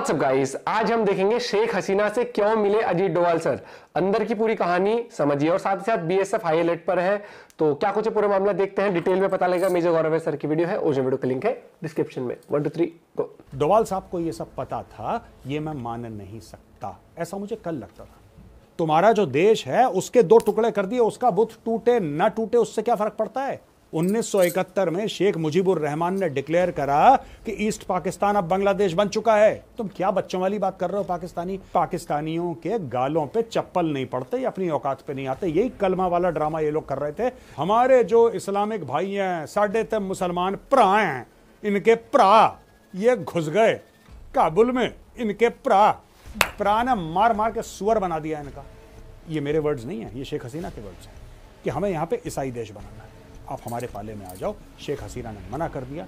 WhatsApp guys आज हम देखेंगे शेख हसीना से क्यों मिले अजीत डोवाल सर अंदर की पूरी कहानी समझिए और साथ ही साथ बीएसएफ हाई अलर्ट पर है तो क्या कुछ पूरा मामला देखते हैं डिटेल में पता लगेगा मेजर गौरव सर की वीडियो है उस वीडियो का लिंक है डिस्क्रिप्शन में one two three go Doval साहब को ये सब पता था ये मैं मान नहीं सकता ऐसा मुझे कल लगता था तुम्हारा जो देश है उसके दो टुकड़े कर दिए उसका बुध टूटे न टूटे उससे क्या फर्क पड़ता है 1971 में शेख मुजीबुर रहमान ने डिक्लेयर करा कि ईस्ट पाकिस्तान अब बांग्लादेश बन चुका है तुम क्या बच्चों वाली बात कर रहे हो पाकिस्तानी पाकिस्तानियों के गालों पे चप्पल नहीं पड़ते अपनी औकात पे नहीं आते यही कलमा वाला ड्रामा ये लोग कर रहे थे हमारे जो इस्लामिक भाई हैं साढ़े तब मुसलमान भ्रा हैं इनके भ्रा ये घुस गए काबुल में इनके भ्रा प्रा ने मार मार के सुअर बना दिया इनका ये मेरे वर्ड्स नहीं है ये शेख हसीना के वर्ड्स हैं कि हमें यहाँ पे ईसाई देश बनाना है आप हमारे पाले में आ जाओ शेख हसीना ने मना कर दिया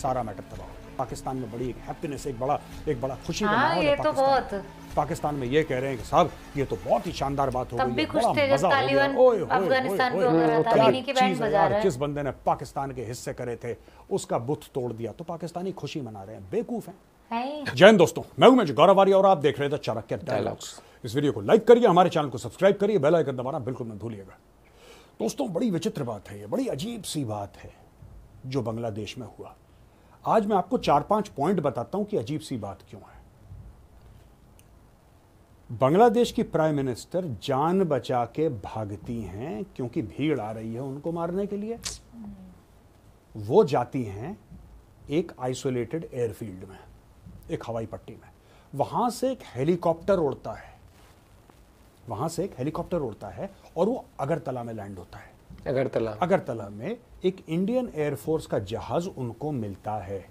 सारा मैटर तबाह पाकिस्तान में बड़ी एक हैप्पीनेस एक बड़ा एक बड़ा खुशी हाँ, ये तो बहुत पाकिस्तान में ये कह रहे हैं कि साहब ये तो बहुत ही शानदार बात हो गई अफगानिस्तान जिस बंदे ने पाकिस्तान के हिस्से करे थे उसका बुत तोड़ दिया तो पाकिस्तानी खुशी मना रहे हैं बेकूफ है जैन दोस्तों मैं हूं मैं गौरवारी और आप देख रहे थे चरक के डायलॉग्स इस वीडियो को लाइक करिए हमारे चैनल को सब्सक्राइब करिए बेल आइकन दबाना बिल्कुल मत भूलिएगा दोस्तों बड़ी विचित्र बात है ये बड़ी अजीब सी बात है जो बांग्लादेश में हुआ आज मैं आपको चार पांच पॉइंट बताता हूं कि अजीब सी बात क्यों है बांग्लादेश की प्राइम मिनिस्टर जान बचा के भागती हैं क्योंकि भीड़ आ रही है उनको मारने के लिए वो जाती हैं एक आइसोलेटेड एयरफील्ड में एक हवाई पट्टी में वहां से एक हेलीकॉप्टर उड़ता है वहां से एक हेलीकॉप्टर उड़ता है और वो अगरतला में लैंड होता है अगरतला अगरतला में एक इंडियन एयरफोर्स का जहाज उनको मिलता है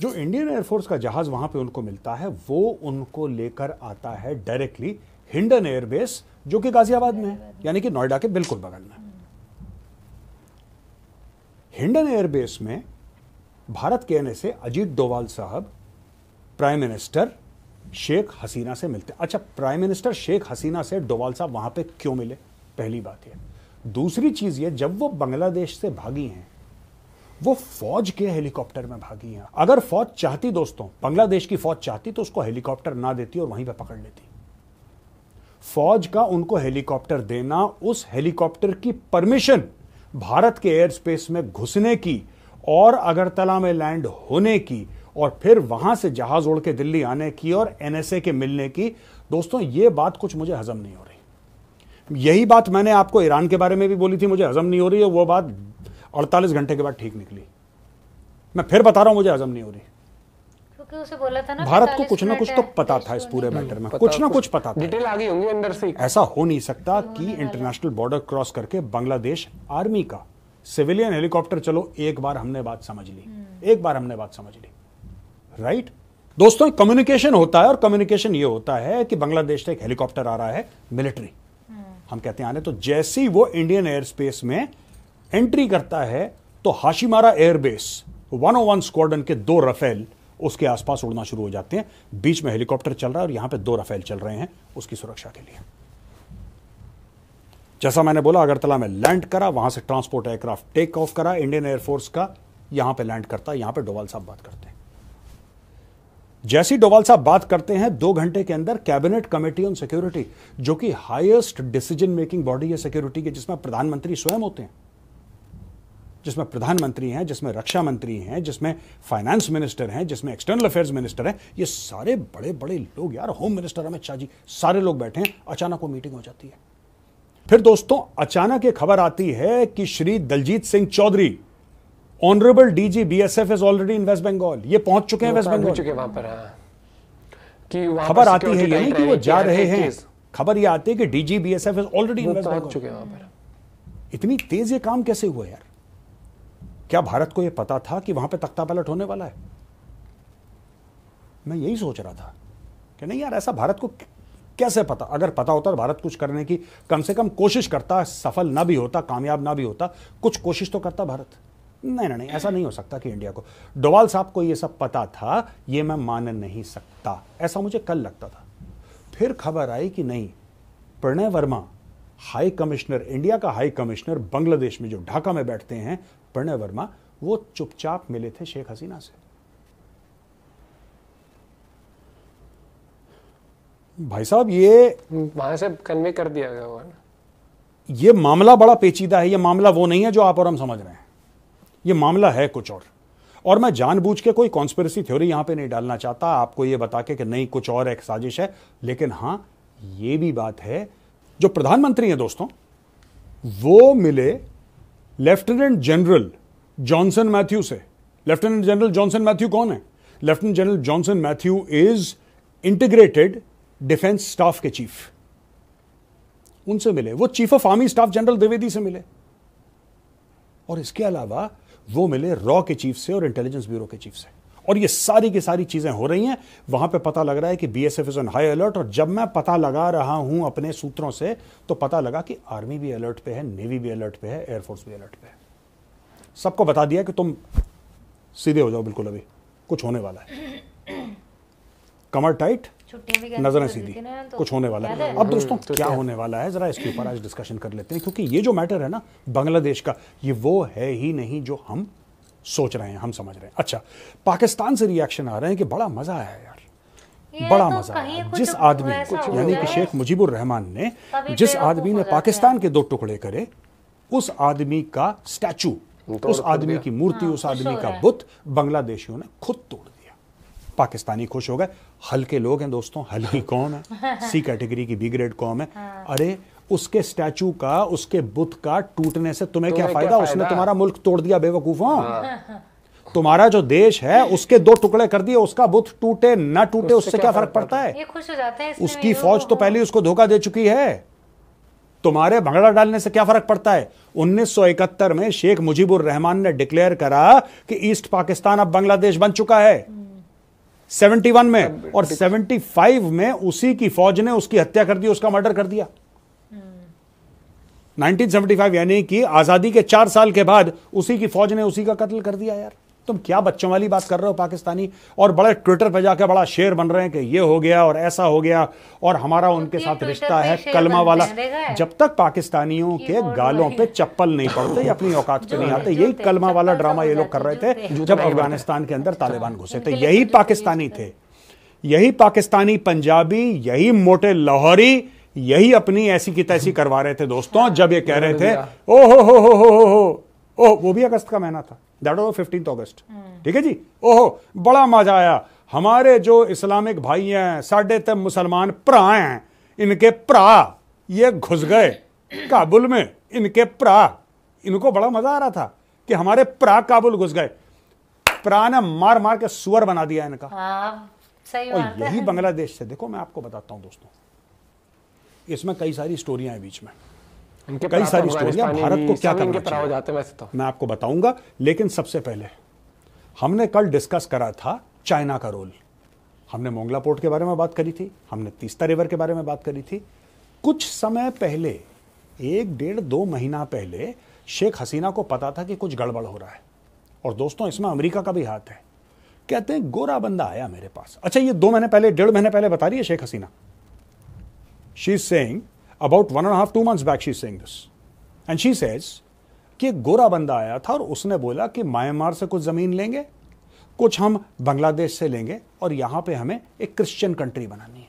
जो इंडियन एयरफोर्स का जहाज वहां पे उनको मिलता है वो उनको लेकर आता है डायरेक्टली हिंडन एयरबेस जो कि गाजियाबाद में है यानी कि नोएडा के बिल्कुल बगल में हिंडन एयरबेस में भारत के एनएसए अजीत डोवाल साहब प्राइम मिनिस्टर शेख हसीना से मिलते अच्छा प्राइम मिनिस्टर शेख हसीना से डोवाल साहब वहाँ पे क्यों मिले पहली बात यह दूसरी चीज़ ये जब वो बांग्लादेश से भागी हैं वो फौज के हेलीकॉप्टर में भागी हैं अगर फौज चाहती दोस्तों बांग्लादेश की फौज चाहती तो उसको हेलीकॉप्टर ना देती और वहीं पर पकड़ लेती फौज का उनको हेलीकॉप्टर देना उस हेलीकॉप्टर की परमिशन भारत के एयर स्पेस में घुसने की और अगरतला में लैंड होने की और फिर वहां से जहाज उड़ के दिल्ली आने की और एनएसए के मिलने की दोस्तों ये बात कुछ मुझे हजम नहीं हो रही यही बात मैंने आपको ईरान के बारे में भी बोली थी मुझे हजम नहीं हो रही है वो बात 48 घंटे के बाद ठीक निकली मैं फिर बता रहा हूं मुझे हजम नहीं हो रही क्योंकि उसे बोला था ना भारत को तो तो कुछ ना कुछ तो पता था इस पूरे मैटर में कुछ ना कुछ पता था डिटेल आ गई होंगी अंदर से ऐसा हो नहीं सकता कि इंटरनेशनल बॉर्डर क्रॉस करके बांग्लादेश आर्मी का सिविलियन हेलीकॉप्टर चलो एक बार हमने बात समझ ली हम्म। एक बार हमने बात समझ ली राइट right? दोस्तों कम्युनिकेशन होता है और कम्युनिकेशन ये होता है कि बांग्लादेश से एक हेलीकॉप्टर आ रहा है मिलिट्री हम्म। हम कहते हैं आने तो जैसे ही वो इंडियन एयर स्पेस में एंट्री करता है तो हाशीमारा एयरबेस 101 स्क्वाडन के दो रफेल उसके आसपास उड़ना शुरू हो जाते हैं बीच में हेलीकॉप्टर चल रहा है और यहां पे दो रफेल चल रहे हैं उसकी सुरक्षा के लिए जैसा मैंने बोला अगरतला में लैंड करा वहां से ट्रांसपोर्ट एयरक्राफ्ट टेक ऑफ करा इंडियन एयरफोर्स का यहां पे लैंड करता है यहां पे डोवाल साहब बात करते हैं जैसी डोवाल साहब बात करते हैं दो घंटे के अंदर कैबिनेट कमेटी ऑन सिक्योरिटी जो कि हाईएस्ट डिसीजन मेकिंग बॉडी है सिक्योरिटी के जिसमें प्रधानमंत्री स्वयं होते हैं जिसमें प्रधानमंत्री हैं जिसमें रक्षा मंत्री हैं जिसमें फाइनेंस मिनिस्टर हैं जिसमें एक्सटर्नल अफेयर्स मिनिस्टर हैं ये सारे बड़े बड़े लोग यार होम मिनिस्टर अमित शाह जी सारे लोग बैठे हैं अचानक वो मीटिंग हो जाती है फिर दोस्तों अचानक ये खबर आती है कि Shri Daljit Singh Chaudhary honourable DG BSF is already in West Bengal ये पहुंच चुके हैं वेस्ट बंगाल चुके वहां पर हाँ। कि खबर आती है यही कि वो जा रहे हैं खबर ये आती है कि DG BSF is already in West Bengal चुके वहां पर इतनी तेज ये काम कैसे हुआ यार क्या भारत को ये पता था कि वहां पे तख्ता पलट होने वाला है मैं यही सोच रहा था कि नहीं यार ऐसा भारत को कैसे पता अगर पता होता तो भारत कुछ करने की कम से कम कोशिश करता सफल ना भी होता कामयाब ना भी होता कुछ कोशिश तो करता भारत नहीं नहीं ऐसा नहीं हो सकता कि इंडिया को डोवाल साहब को ये सब पता था ये मैं मान नहीं सकता ऐसा मुझे कल लगता था फिर खबर आई कि नहीं Pranay Verma high commissioner India का हाई कमिश्नर बांग्लादेश में जो ढाका में बैठते हैं प्रणय वर्मा वो चुपचाप मिले थे शेख हसीना से भाई साहब ये वहां से कन्वे कर दिया गया ये मामला बड़ा पेचीदा है ये मामला वो नहीं है जो आप और हम समझ रहे हैं ये मामला है कुछ और और मैं जानबूझ के कोई कॉन्स्पेरेसी थ्योरी यहां पे नहीं डालना चाहता आपको ये बता के कि नहीं कुछ और एक साजिश है लेकिन हां ये भी बात है जो प्रधानमंत्री हैं दोस्तों वो मिले लेफ्टिनेंट जनरल जॉनसन मैथ्यू से लेफ्टिनेंट जनरल जॉनसन मैथ्यू कौन है lieutenant general Johnson Mathew is integrated defence staff के चीफ उनसे मिले वो chief of army staff general Dwivedi से मिले और इसके अलावा वो मिले रॉ के चीफ से और इंटेलिजेंस ब्यूरो के चीफ से और ये सारी की सारी चीज़ें हो रही हैं वहां पे पता लग रहा है कि B S F is on high alert और जब मैं पता लगा रहा हूं अपने सूत्रों से तो पता लगा कि आर्मी भी अलर्ट पे है नेवी भी अलर्ट पे है एयरफोर्स भी अलर्ट पे है सबको बता दिया कि तुम सीधे हो जाओ बिल्कुल अभी कुछ होने वाला है कमर टाइट नजर सीधी तो कुछ होने वाला है अब दोस्तों हम्म, तो क्या होने वाला है जरा इसके ऊपर आज डिस्कशन कर लेते हैं क्योंकि ये जो मैटर है ना बांग्लादेश का ये वो है ही नहीं जो हम सोच रहे हैं हम समझ रहे हैं अच्छा पाकिस्तान से रिएक्शन आ रहे हैं कि बड़ा मजा आया यार बड़ा तो मजा आया जिस आदमी यानी कि शेख मुजीबुर रहमान ने जिस आदमी ने पाकिस्तान के दो टुकड़े करे उस आदमी का स्टैचू हाँ, उस आदमी की मूर्ति उस आदमी का बुत बांग्लादेशियों ने खुद तोड़ पाकिस्तानी खुश हो गए हल्के लोग हैं दोस्तों हल्की कौम है सी कैटेगरी की बी ग्रेड कौम है हाँ। अरे उसके स्टैचू का उसके बुत का टूटने से तुम्हें क्या फायदा उसने तुम्हारा मुल्क तोड़ दिया बेवकूफों हाँ। तुम्हारा जो देश है उसके दो टुकड़े कर दिए उसका बुत टूटे ना टूटे उससे क्या फर्क पड़ता है उसकी फौज तो हाँ। पहले उसको धोखा दे चुकी है तुम्हारे भंगड़ा डालने से क्या फर्क पड़ता है 1971 में शेख मुजीबुर रहमान ने डिक्लेयर करा कि ईस्ट पाकिस्तान अब बांग्लादेश बन चुका है 71 में और 75 में उसी की फौज ने उसकी हत्या कर दी उसका मर्डर कर दिया 1975 यानी कि आजादी के चार साल के बाद उसी की फौज ने उसी का कत्ल कर दिया यार तुम क्या बच्चों वाली बात कर रहे हो पाकिस्तानी और बड़े ट्विटर पर जाकर बड़ा शेर बन रहे हैं कि ये हो गया और ऐसा हो गया और हमारा उनके साथ रिश्ता है कलमा वाला जब तक पाकिस्तानियों के गालों पे चप्पल नहीं पड़ते अपनी औकात पे नहीं आते यही कलमा वाला ड्रामा ये लोग कर रहे थे जब अफगानिस्तान के अंदर अच्छा, तालिबान घुसे थे यही तो पाकिस्तानी थे यही पाकिस्तानी पंजाबी यही मोटे लाहौरी यही अपनी ऐसी की तैसी करवा रहे थे दोस्तों जब ये कह रहे थे ओ हो हो हो हो हो ओ वो भी अगस्त का महीना था दैट वॉज फिफ्टीन अगस्त ठीक है जी ओहो बड़ा मजा आया हमारे जो इस्लामिक भाई हैं साढ़े तब मुसलमान भ्रा हैं इनके भ्रा ये घुस गए काबुल में इनके भ्रा इनको बड़ा मजा आ रहा था कि हमारे प्रा काबुल घुस गए प्रा ने मार मार के सुअर बना दिया इनका हाँ, सही और यही बांग्लादेश से देखो मैं आपको बताता हूं दोस्तों इसमें कई सारी स्टोरियां हैं बीच में कई सारी स्टोरियां भारत को क्या करना चाहिए जाते वैसे तो। मैं आपको बताऊंगा लेकिन सबसे पहले हमने कल डिस्कस करा था चाइना का रोल हमने मोंगला पोर्ट के बारे में बात करी थी हमने तीस्ता रिवर के बारे में बात करी थी कुछ समय पहले एक डेढ़ दो महीना पहले शेख हसीना को पता था कि कुछ गड़बड़ हो रहा है और दोस्तों इसमें अमेरिका का भी हाथ है कहते हैं गोरा बंदा आया मेरे पास अच्छा ये दो महीने पहले डेढ़ महीने पहले बता रही है Sheikh Hasina she is about one and half to months back she saying this and she says कि एक गोरा बंदा आया था और उसने बोला कि म्यांमार से कुछ ज़मीन लेंगे कुछ हम बांग्लादेश से लेंगे और यहां पे हमें एक क्रिश्चियन कंट्री बनानी है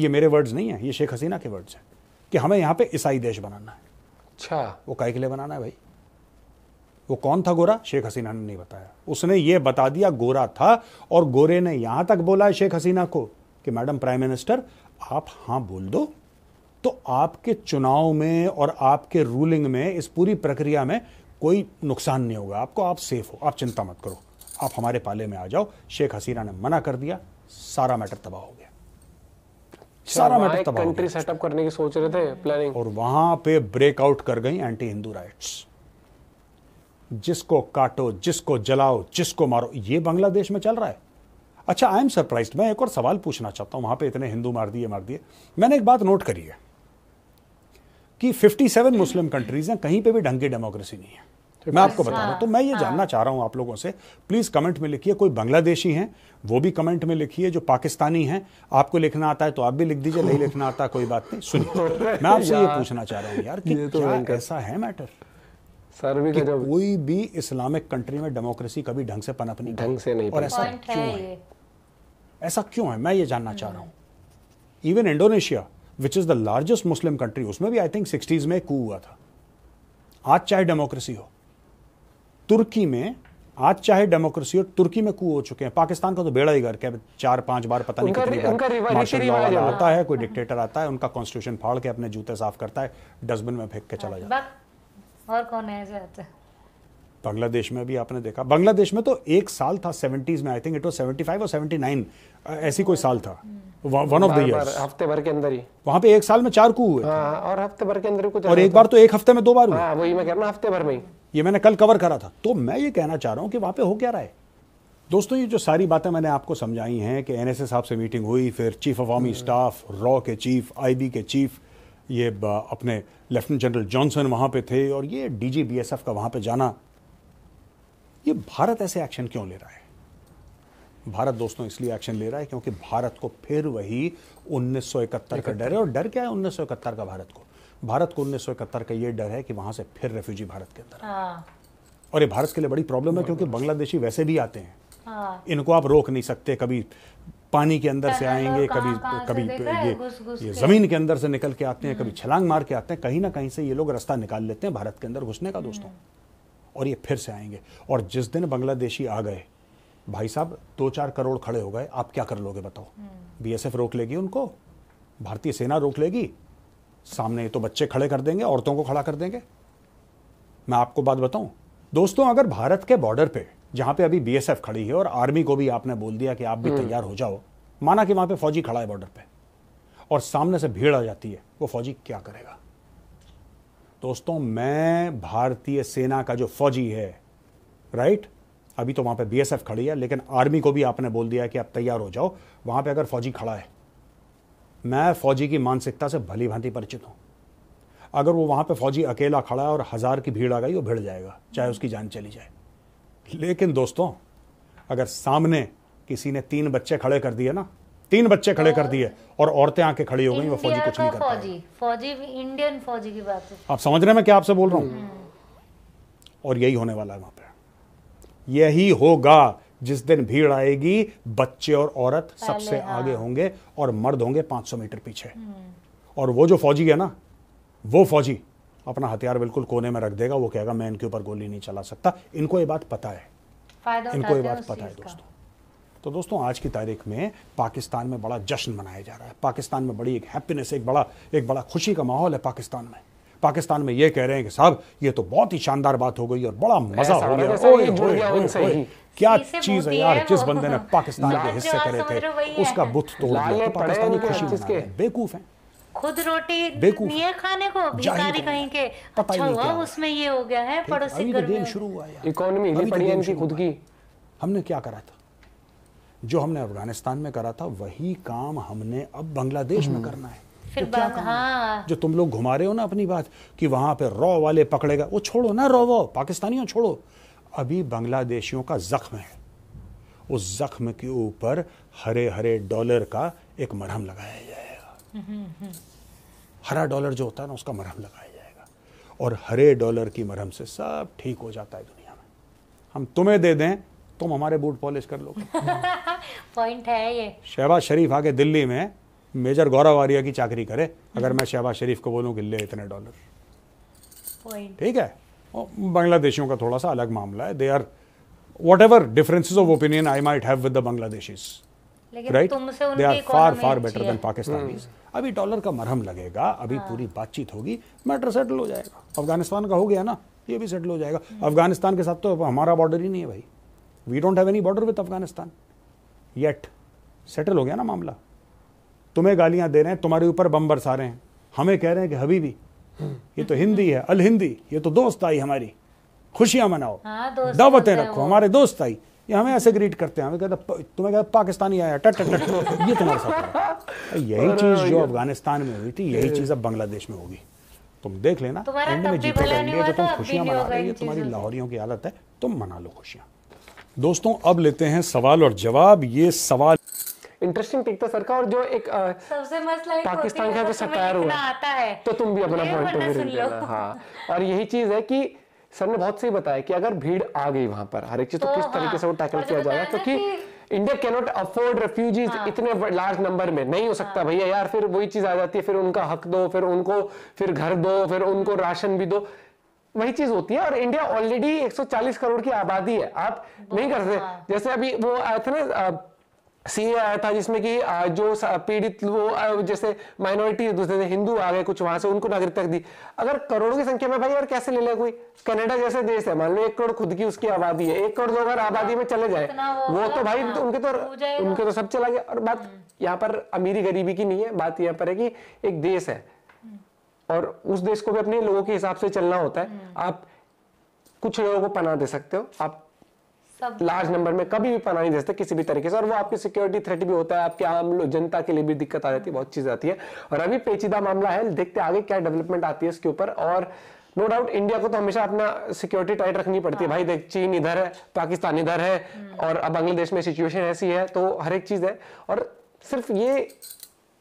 ये मेरे वर्ड्स नहीं है ये शेख हसीना के वर्ड्स हैं कि हमें यहां पे ईसाई देश बनाना है अच्छा वो काय के लिए बनाना है भाई वो कौन था गोरा शेख हसीना ने नहीं बताया उसने ये बता दिया गोरा था और गोरे ने यहां तक बोला है शेख हसीना को कि मैडम प्राइम मिनिस्टर आप हां बोल दो तो आपके चुनाव में और आपके रूलिंग में इस पूरी प्रक्रिया में कोई नुकसान नहीं होगा आपको आप सेफ हो आप चिंता मत करो आप हमारे पाले में आ जाओ शेख हसीना ने मना कर दिया सारा मैटर तबाह हो गया अच्छा, सारा मैटर तबाह कंट्री सेटअप करने की सोच रहे थे प्लानिंग और वहां पे ब्रेकआउट कर गई एंटी हिंदू राइट्स जिसको काटो जिसको जलाओ जिसको मारो ये बांग्लादेश में चल रहा है अच्छा आई एम सरप्राइज मैं एक और सवाल पूछना चाहता हूं वहां पे इतने हिंदू मार दिए मार दिए मैंने एक बात नोट करी है कि 57 मुस्लिम कंट्रीज हैं कहीं पे भी ढंग की डेमोक्रेसी नहीं है मैं आपको अच्छा। बता रहा हूँ तो मैं ये हाँ। जानना चाह रहा हूँ आप लोगों से प्लीज़ कमेंट में लिखिए कोई बांग्लादेशी है वो भी कमेंट में लिखिए जो पाकिस्तानी है आपको लिखना आता है तो आप भी लिख दीजिए नहीं लिखना आता कोई बात नहीं सुनिए मैं आपसे ये पूछना चाह रहा हूँ यार कि तो क्या ऐसा है मैटर सर्वे कि कोई भी इस्लामिक कंट्री में डेमोक्रेसी कभी ढंग से पनप नहीं ढंग से नहीं और ऐसा क्यों है ऐसा क्यों है मैं ये जानना चाह रहा हूँ even Indonesia which is the largest Muslim country उसमें भी आई थिंक सिक्सटीज़ में कू हुआ था आज चाहे डेमोक्रेसी हो तुर्की में आज चाहे डेमोक्रेसी हो तुर्की में कू हो चुके हैं पाकिस्तान का तो बेड़ा ही घर क्या चार पांच बार पता नहीं कितनी बार मार्शल लॉ आता है कोई डिक्टेटर आता है उनका कॉन्स्टिट्यूशन फाड़ के अपने जूते साफ करता है डस्टबिन में फेंक के चला हाँ, जाता है और कौन है बांग्लादेश में भी आपने देखा बांग्लादेश में तो एक साल था सेवेंटीज में I think it was seventy five और सेवेंटी नाइन ऐसी कोई साल था वन ऑफ द हफ्ते भर के अंदर ही वहां पे एक साल में चार कू हुए हाँ, और हफ्ते भर के अंदर कुछ और एक बार तो एक हफ्ते में दो बार हुआ हाँ, वही मैं कह रहा हफ्ते भर में ये मैंने कल कवर करा था तो मैं ये कहना चाह रहा हूँ कि वहाँ पे हो क्या रहा है दोस्तों ये जो सारी बातें मैंने आपको समझाई हैं कि एन साहब से मीटिंग हुई फिर चीफ ऑफ आर्मी स्टाफ रॉ के चीफ आईबी के चीफ ये अपने लेफ्टिनेंट जनरल जॉनसन वहाँ पे थे और ये डीजी बीएसएफ का वहाँ पे जाना ये भारत ऐसे एक्शन क्यों ले रहा है भारत दोस्तों इसलिए एक्शन ले रहा है क्योंकि भारत को फिर वही 1971 का डर है और डर क्या है 1971 का भारत को भारत को 1971 का ये डर है कि वहां से फिर रेफ्यूजी भारत के अंदर हाँ। और ये भारत के लिए बड़ी प्रॉब्लम है क्योंकि बांग्लादेशी वैसे भी आते हैं हाँ। इनको आप रोक नहीं सकते कभी पानी के अंदर से आएंगे कभी कभी ये ये जमीन के अंदर से निकल के आते हैं कभी हम्म। छलांग मार के आते हैं कहीं ना कहीं से ये लोग रास्ता निकाल लेते हैं भारत के अंदर घुसने का दोस्तों हम्म। और ये फिर से आएंगे और जिस दिन बांग्लादेशी आ गए भाई साहब दो चार करोड़ खड़े हो गए आप क्या कर लोगे बताओ बीएसएफ हम्म। रोक लेगी उनको भारतीय सेना रोक लेगी सामने तो बच्चे खड़े कर देंगे औरतों को खड़ा कर देंगे मैं आपको बात बताऊं दोस्तों अगर भारत के बॉर्डर पे जहां पे अभी बीएसएफ खड़ी है और आर्मी को भी आपने बोल दिया कि आप भी हम्म। तैयार हो जाओ माना कि वहां पे फौजी खड़ा है बॉर्डर पे और सामने से भीड़ आ जाती है वो फौजी क्या करेगा दोस्तों मैं भारतीय सेना का जो फौजी है राइट अभी तो वहां पे बीएसएफ खड़ी है लेकिन आर्मी को भी आपने बोल दिया कि आप तैयार हो जाओ वहां पे अगर फौजी खड़ा है मैं फौजी की मानसिकता से भली भांति परिचित हूं अगर वो वहां पे फौजी अकेला खड़ा है और हज़ार की भीड़ आ गई वो भिड़ जाएगा चाहे उसकी जान चली जाए लेकिन दोस्तों अगर सामने किसी ने तीन बच्चे खड़े कर दिए ना तीन बच्चे खड़े कर दिए और औरतें आके खड़ी हो गई वो फौजी कुछ नहीं कर फौजी फौजी इंडियन फौजी की बात है आप समझ रहे हैं मैं क्या आपसे बोल रहा हूँ हम्म। और यही होने वाला है वहां पर यही होगा जिस दिन भीड़ आएगी बच्चे और औरत सबसे हाँ। आगे होंगे और मर्द होंगे 500 मीटर पीछे हम्म। और वो जो फौजी है ना वो फौजी अपना हथियार बिल्कुल कोने में रख देगा वो कहेगा मैं इनके ऊपर गोली नहीं चला सकता इनको ये बात पता है इनको ये बात पता है दोस्तों तो दोस्तों आज की तारीख में पाकिस्तान में बड़ा जश्न मनाया जा रहा है पाकिस्तान में बड़ी एक हैप्पीनेस एक बड़ा एक बड़ा खुशी का माहौल है पाकिस्तान में पाकिस्तान में ये कह रहे हैं कि साहब ये तो बहुत ही शानदार बात हो गई और बड़ा मजा हो गया ओए होए होए क्या चीज है यार जिस बंदे ने पाकिस्तान के हिस्से करे थे उसका बुत तोड़ दिया पाकिस्तानी खुशी बेवकूफ है खुद रोटी बेवकूफ है खाने को भिखारी कहीं के अच्छा हुआ उसमें ये हो गया है पड़ोसी तो घर में शुरू हुआ इकोनॉमी हिली तो पड़ी है इनकी खुद की हमने क्या करा था जो हमने अफगानिस्तान में करा था वही काम हमने अब बांग्लादेश में हम्म। करना है फिर तो क्या हाँ। जो तुम लोग घुमा रहे हो ना अपनी बात कि वहां पे रॉ वाले पकड़ेगा वो छोड़ो ना रॉ वो पाकिस्तानियों छोड़ो अभी बांग्लादेशियों का जख्म है उस जख्म के ऊपर हरे हरे डॉलर का एक मरहम लगाया जाएगा हरा डॉलर जो होता है ना उसका मरहम लगाया जाएगा और हरे डॉलर की मरहम से सब ठीक हो जाता है दुनिया में हम तुम्हें दे दें तुम हमारे बूट पॉलिश कर लो पॉइंट है ये शहबाज शरीफ आके दिल्ली में मेजर गौरव आर्या की चाकरी करे अगर हम्म। मैं शहबाज शरीफ को बोलूँ कि ले इतने डॉलर ठीक है बांग्लादेशियों का थोड़ा सा अलग मामला है they are whatever differences of opinion I might है Bangladeshis right they are far far better than Pakistanis अभी डॉलर का मरहम लगेगा अभी हाँ। पूरी बातचीत होगी मैटर सेटल हो जाएगा अफगानिस्तान का हो गया ना ये भी सेटल हो जाएगा हम्म। अफगानिस्तान के साथ तो हमारा बॉर्डर ही नहीं है भाई we don't have any border with Afghanistan yet settle हो गया ना मामला तुम्हें गालियां दे रहे हैं तुम्हारे ऊपर बम बरसा रहे हैं हमें कह रहे हैं कि भी ये तो हिंदी है अल हिंदी ये तो दोस्त आई हमारी खुशियां मनाओ हाँ, दावतें रखो हमारे दोस्त आई ये हमें ऐसे ग्रीट करते हैं हमें कहते तुम्हें कहते पाकिस्तानी आया टट टट टट ये तुम्हारे साथ यही चीज जो अफगानिस्तान में हुई थी यही चीज अब बांग्लादेश में होगी तुम देख लेना एंड में जीते जो तो तुम खुशियां मना रहे तुम्हारी लाहौरियों की हालत है तुम मना लो खुशियां दोस्तों अब लेते हैं सवाल और जवाब ये सवाल इंटरेस्टिंग टिकता सर का और जो एक आ, सबसे मसला पाकिस्तान का जो सतार हुआ आता है तो तुम भी अपना पॉइंट ऑफ व्यू हाँ और यही चीज है कि सर ने बहुत सही बताया कि अगर भीड़ आ गई वहां पर हर एक चीज तो, तो, किस तरीके से वो टैकल हाँ। किया जाएगा क्योंकि India cannot afford refugees इतने लार्ज नंबर में नहीं हो सकता हाँ। भैया यार फिर वही चीज आ जाती है फिर उनका हक दो फिर उनको फिर घर दो फिर उनको राशन भी दो वही चीज होती है और इंडिया ऑलरेडी 140 करोड़ की आबादी है आप नहीं कर सकते हाँ। जैसे अभी वो आया था ना सी आया था जिसमें कि जो पीड़ित वो जैसे माइनॉरिटी दूसरे हिंदू आ गए कुछ वहां से उनको नागरिकता दी अगर करोड़ों की संख्या में भाई यार कैसे ले ले कोई कनाडा जैसे देश है मान लो एक करोड़ खुद की उसकी आबादी है एक करोड़ लोग अगर आबादी में चले जाए वो तो मतलब भाई तो उनके तो उनके तो सब चला गया और बात हम्म। यहाँ पर अमीरी गरीबी की नहीं है बात यहाँ पर है कि एक देश है और उस देश को भी अपने लोगों के हिसाब से चलना होता है हम्म। आप कुछ लोगों को पना दे सकते हो आप लार्ज नंबर में कभी भी पनाह नहीं दे सकते किसी भी तरीके से और वो आपकी सिक्योरिटी थ्रेट भी होता है आपके आम लोग जनता के लिए भी दिक्कत आ जाती है बहुत चीज आती है और अभी पेचीदा मामला है देखते आगे क्या डेवलपमेंट आती है इसके ऊपर और नो डाउट इंडिया को तो हमेशा अपना सिक्योरिटी टाइट रखनी पड़ती है हाँ। भाई देख चीन इधर है पाकिस्तान इधर है हम्म। और अब बांग्लादेश में सिचुएशन ऐसी है तो हर एक चीज है और सिर्फ ये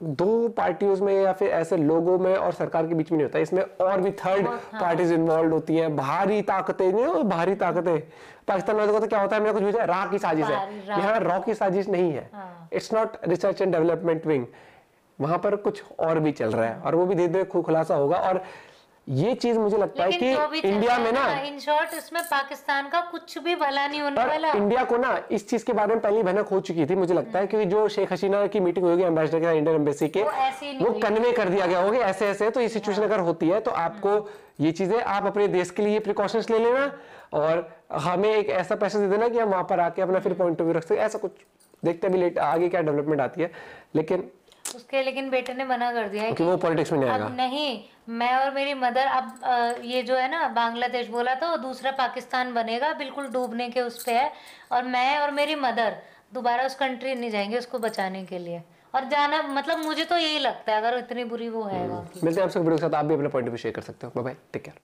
दो पार्टियों में या फिर ऐसे लोगों में और सरकार के बीच में नहीं होता इसमें और भी थर्ड पार्टीज इन्वॉल्व होती हैं भारी ताकतें नहीं भारी ताकतें पाकिस्तान में तो क्या होता है मेरा कुछ भी रा की साजिश है यहाँ रॉ की साजिश नहीं है it's not research and development wing वहां पर कुछ और भी चल रहा है और वो भी धीरे धीरे खुलासा होगा और ये चीज मुझे लगता है कि इंडिया में ना इन शॉर्ट उसमें पाकिस्तान का कुछ भी भला नहीं होने वाला इंडिया को ना इस चीज के बारे में पहली भनक हो चुकी थी मुझे लगता है क्योंकि जो शेख हसीना की मीटिंग होगी एम्बेसडर के इंडियन एम्बेसी के वो, कन्वे कर दिया गया होगा ऐसे ऐसे तो ये सिचुएशन हाँ। अगर होती है तो आपको ये चीजें आप अपने देश के लिए प्रिकॉशंस ले लेना और हमें एक ऐसा पैसा दे देना कि हम वहां पर आके अपना फिर पॉइंट ऑफ व्यू रख सकते ऐसा कुछ देखते भी लेट आगे क्या डेवलपमेंट आती है लेकिन उसके लेकिन बेटे ने मना कर दिया कि वो पॉलिटिक्स में नहीं आएगा नहीं मैं और मेरी मदर अब ये जो है ना बांग्लादेश बोला था तो दूसरा पाकिस्तान बनेगा बिल्कुल डूबने के उस पर है और मैं और मेरी मदर दोबारा उस कंट्री नहीं जाएंगे उसको बचाने के लिए और जाना मतलब मुझे तो यही लगता है अगर इतनी बुरी वो है हम्म। मिलते हैं वीडियो के साथ आप भी अपने पॉइंट व्यू शेयर कर सकते हो बाय टेक केयर